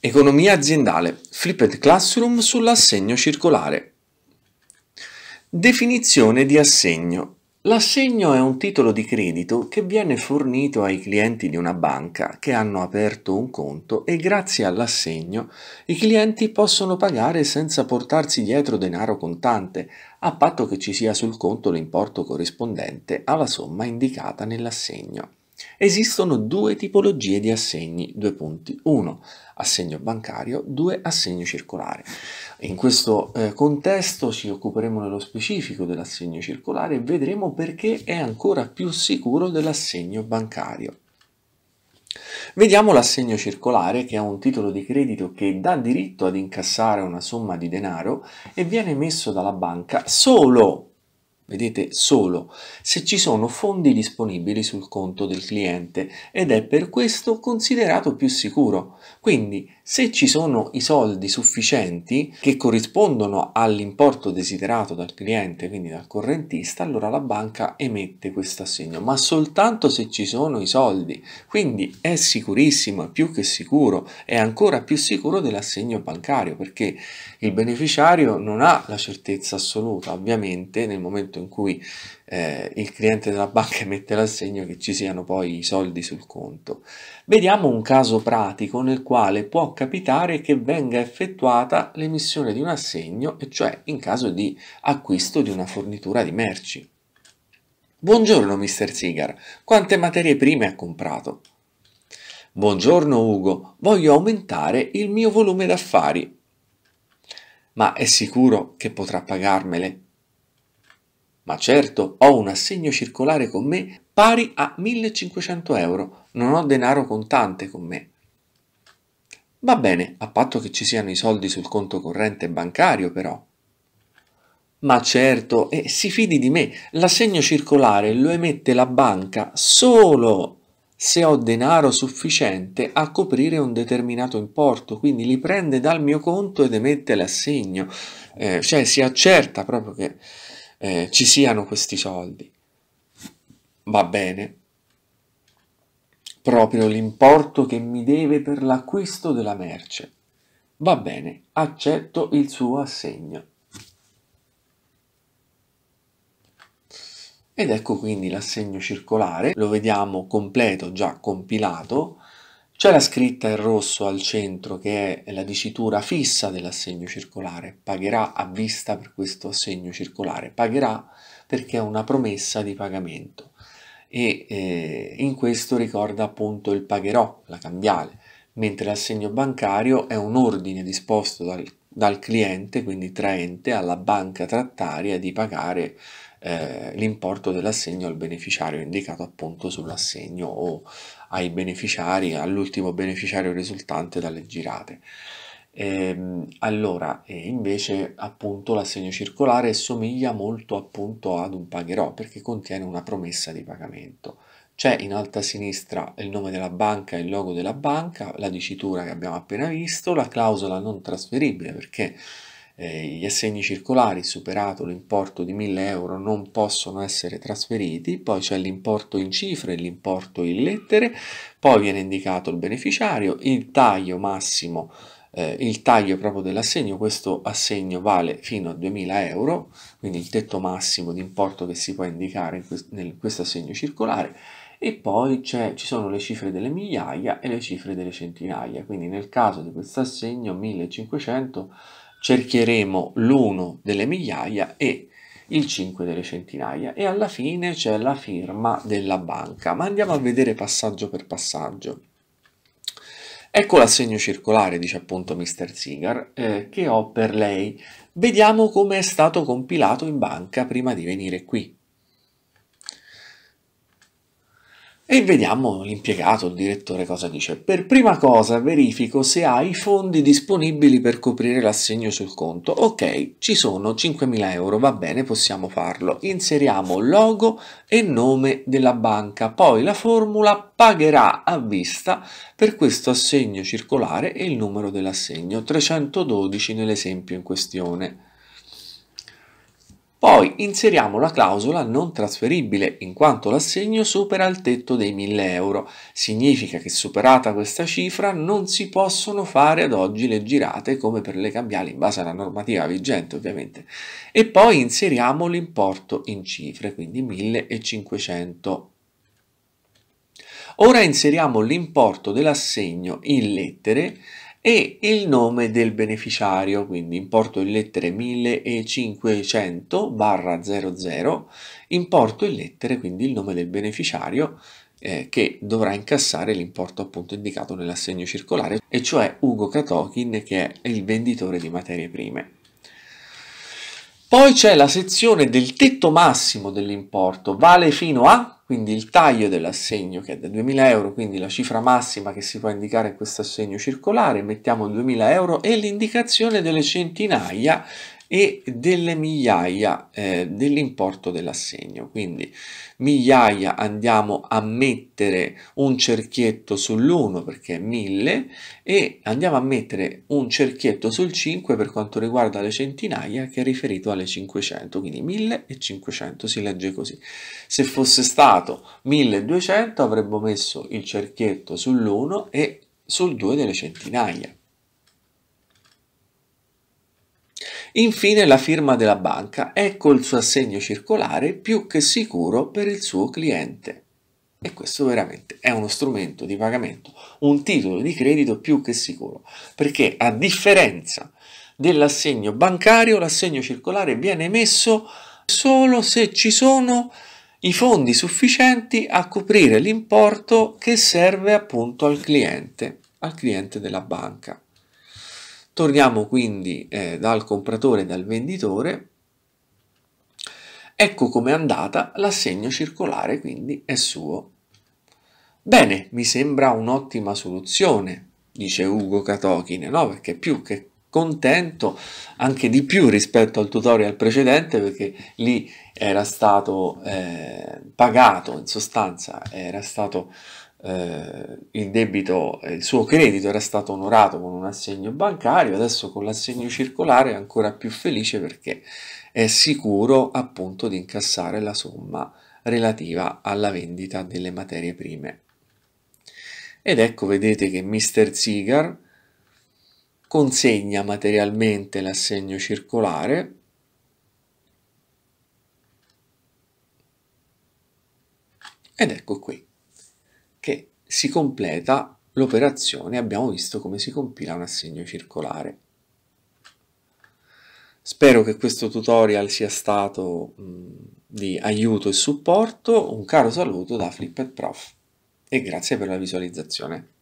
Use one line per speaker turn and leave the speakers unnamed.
Economia aziendale, Flipped Classroom sull'assegno circolare. Definizione di assegno. L'assegno è un titolo di credito che viene fornito ai clienti di una banca che hanno aperto un conto e grazie all'assegno i clienti possono pagare senza portarsi dietro denaro contante, a patto che ci sia sul conto l'importo corrispondente alla somma indicata nell'assegno. Esistono due tipologie di assegni, due punti. Uno, assegno bancario, due, assegno circolare. In questo eh, contesto ci occuperemo nello specifico dell'assegno circolare e vedremo perché è ancora più sicuro dell'assegno bancario. Vediamo l'assegno circolare che è un titolo di credito che dà diritto ad incassare una somma di denaro e viene emesso dalla banca solo vedete solo se ci sono fondi disponibili sul conto del cliente ed è per questo considerato più sicuro. Quindi se ci sono i soldi sufficienti che corrispondono all'importo desiderato dal cliente, quindi dal correntista, allora la banca emette questo assegno, ma soltanto se ci sono i soldi. Quindi è sicurissimo, è più che sicuro, è ancora più sicuro dell'assegno bancario perché il beneficiario non ha la certezza assoluta, ovviamente nel momento in cui eh, il cliente della banca mette l'assegno che ci siano poi i soldi sul conto. Vediamo un caso pratico nel quale può capitare che venga effettuata l'emissione di un assegno, e cioè in caso di acquisto di una fornitura di merci. Buongiorno, mister Sigar. Quante materie prime ha comprato? Buongiorno, Ugo. Voglio aumentare il mio volume d'affari. Ma è sicuro che potrà pagarmele? Ma certo ho un assegno circolare con me pari a 1500 euro, non ho denaro contante con me. Va bene, a patto che ci siano i soldi sul conto corrente bancario però. Ma certo, eh, si fidi di me, l'assegno circolare lo emette la banca solo se ho denaro sufficiente a coprire un determinato importo, quindi li prende dal mio conto ed emette l'assegno, eh, cioè si accerta proprio che eh, ci siano questi soldi. Va bene, proprio l'importo che mi deve per l'acquisto della merce. Va bene, accetto il suo assegno. Ed ecco quindi l'assegno circolare, lo vediamo completo, già compilato, c'è la scritta in rosso al centro che è la dicitura fissa dell'assegno circolare, pagherà a vista per questo assegno circolare, pagherà perché è una promessa di pagamento e eh, in questo ricorda appunto il pagherò, la cambiale, mentre l'assegno bancario è un ordine disposto dal, dal cliente, quindi traente, alla banca trattaria di pagare eh, l'importo dell'assegno al beneficiario indicato appunto sull'assegno o ai beneficiari, all'ultimo beneficiario risultante dalle girate. Ehm, allora, invece appunto l'assegno circolare somiglia molto appunto ad un pagherò perché contiene una promessa di pagamento. C'è in alto a sinistra il nome della banca, il logo della banca, la dicitura che abbiamo appena visto, la clausola non trasferibile perché eh, gli assegni circolari superato l'importo di 1000 euro non possono essere trasferiti, poi c'è l'importo in cifre, l'importo in lettere, poi viene indicato il beneficiario, il taglio massimo eh, il taglio proprio dell'assegno, questo assegno vale fino a 2000 euro, quindi il tetto massimo di importo che si può indicare in questo, nel, questo assegno circolare, e poi ci sono le cifre delle migliaia e le cifre delle centinaia, quindi nel caso di questo assegno 1500 cercheremo l'1 delle migliaia e il 5 delle centinaia e alla fine c'è la firma della banca. Ma andiamo a vedere passaggio per passaggio. Ecco l'assegno circolare, dice appunto Mr. Zigar eh, che ho per lei. Vediamo come è stato compilato in banca prima di venire qui. E vediamo l'impiegato, il direttore cosa dice. Per prima cosa verifico se ha i fondi disponibili per coprire l'assegno sul conto. Ok, ci sono 5.000 euro, va bene, possiamo farlo. Inseriamo logo e nome della banca. Poi la formula pagherà a vista per questo assegno circolare e il numero dell'assegno 312 nell'esempio in questione. Poi inseriamo la clausola non trasferibile in quanto l'assegno supera il tetto dei 1000 euro. Significa che superata questa cifra non si possono fare ad oggi le girate come per le cambiali in base alla normativa vigente ovviamente. E poi inseriamo l'importo in cifre, quindi 1500 Ora inseriamo l'importo dell'assegno in lettere e il nome del beneficiario, quindi importo in lettere 1500 barra 00, importo in lettere, quindi il nome del beneficiario eh, che dovrà incassare l'importo appunto indicato nell'assegno circolare, e cioè Ugo Katokin che è il venditore di materie prime. Poi c'è la sezione del tetto massimo dell'importo, vale fino a quindi il taglio dell'assegno che è da 2000 euro, quindi la cifra massima che si può indicare in questo assegno circolare, mettiamo 2000 euro e l'indicazione delle centinaia e delle migliaia eh, dell'importo dell'assegno. Quindi migliaia andiamo a mettere un cerchietto sull'1 perché è 1000 e andiamo a mettere un cerchietto sul 5 per quanto riguarda le centinaia che è riferito alle 500, quindi 1500 si legge così. Se fosse stato 1200 avremmo messo il cerchietto sull'1 e sul 2 delle centinaia. Infine la firma della banca, ecco il suo assegno circolare più che sicuro per il suo cliente. E questo veramente è uno strumento di pagamento, un titolo di credito più che sicuro, perché a differenza dell'assegno bancario, l'assegno circolare viene emesso solo se ci sono i fondi sufficienti a coprire l'importo che serve appunto al cliente, al cliente della banca. Torniamo quindi eh, dal compratore e dal venditore. Ecco com'è andata, l'assegno circolare quindi è suo. Bene, mi sembra un'ottima soluzione, dice Ugo Katokine, no? perché più che contento, anche di più rispetto al tutorial precedente, perché lì era stato eh, pagato, in sostanza era stato eh, il debito, eh, il suo credito era stato onorato con un assegno bancario, adesso con l'assegno circolare è ancora più felice perché è sicuro appunto di incassare la somma relativa alla vendita delle materie prime. Ed ecco vedete che Mr. Zigar consegna materialmente l'assegno circolare ed ecco qui si completa l'operazione, abbiamo visto come si compila un assegno circolare. Spero che questo tutorial sia stato di aiuto e supporto, un caro saluto da Flip Prof e grazie per la visualizzazione.